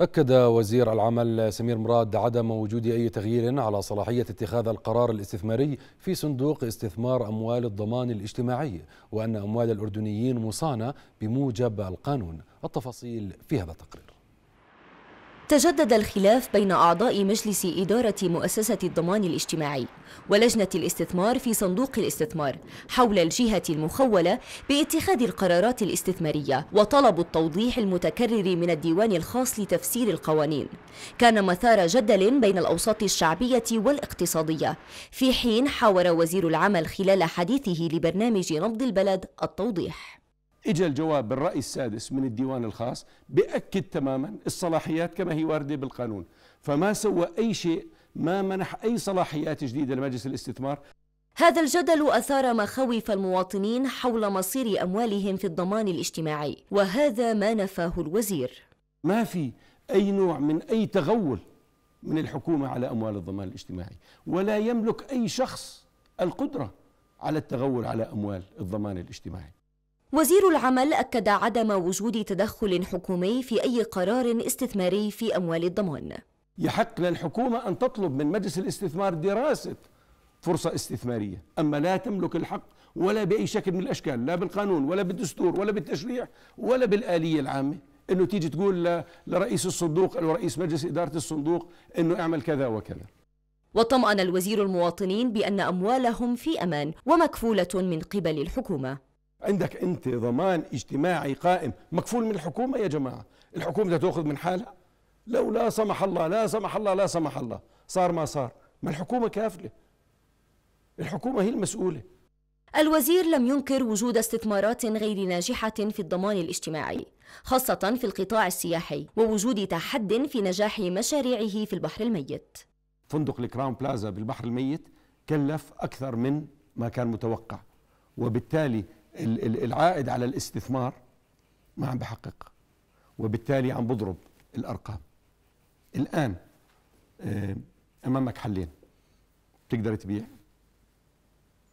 أكد وزير العمل سمير مراد عدم وجود أي تغيير على صلاحية اتخاذ القرار الاستثماري في صندوق استثمار أموال الضمان الاجتماعي وأن أموال الأردنيين مصانة بموجب القانون التفاصيل في هذا التقرير تجدد الخلاف بين أعضاء مجلس إدارة مؤسسة الضمان الاجتماعي ولجنة الاستثمار في صندوق الاستثمار حول الجهة المخولة باتخاذ القرارات الاستثمارية وطلب التوضيح المتكرر من الديوان الخاص لتفسير القوانين كان مثار جدل بين الأوساط الشعبية والاقتصادية في حين حاور وزير العمل خلال حديثه لبرنامج نبض البلد التوضيح اجى الجواب بالرأي السادس من الديوان الخاص بأكد تماما الصلاحيات كما هي واردة بالقانون فما سوى أي شيء ما منح أي صلاحيات جديدة لمجلس الاستثمار هذا الجدل أثار مخاوف المواطنين حول مصير أموالهم في الضمان الاجتماعي وهذا ما نفاه الوزير ما في أي نوع من أي تغول من الحكومة على أموال الضمان الاجتماعي ولا يملك أي شخص القدرة على التغول على أموال الضمان الاجتماعي وزير العمل أكد عدم وجود تدخل حكومي في أي قرار استثماري في أموال الضمان يحق للحكومة أن تطلب من مجلس الاستثمار دراسة فرصة استثمارية أما لا تملك الحق ولا بأي شكل من الأشكال لا بالقانون ولا بالدستور ولا بالتشريع ولا بالآلية العامة أنه تيجي تقول لرئيس الصندوق أو رئيس مجلس إدارة الصندوق أنه اعمل كذا وكذا وطمأن الوزير المواطنين بأن أموالهم في أمان ومكفولة من قبل الحكومة عندك انت ضمان اجتماعي قائم مكفول من الحكومه يا جماعه الحكومه بدها تاخذ من حالها لو لا سمح الله لا سمح الله لا سمح الله صار ما صار ما الحكومه كافله الحكومه هي المسؤوله الوزير لم ينكر وجود استثمارات غير ناجحة في الضمان الاجتماعي خاصة في القطاع السياحي ووجود تحد في نجاح مشاريعه في البحر الميت فندق الكراون بلازا بالبحر الميت كلف أكثر من ما كان متوقع وبالتالي العائد على الاستثمار ما عم بحقق وبالتالي عم بضرب الارقام الان آه، امامك حلين بتقدر تبيع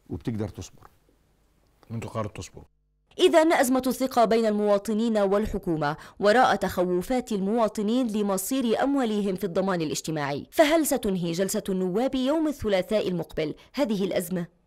وبتقدر تصبر انت قررت تصبروا إذا أزمة الثقة بين المواطنين والحكومة وراء تخوفات المواطنين لمصير أموالهم في الضمان الاجتماعي، فهل ستنهي جلسة النواب يوم الثلاثاء المقبل هذه الأزمة؟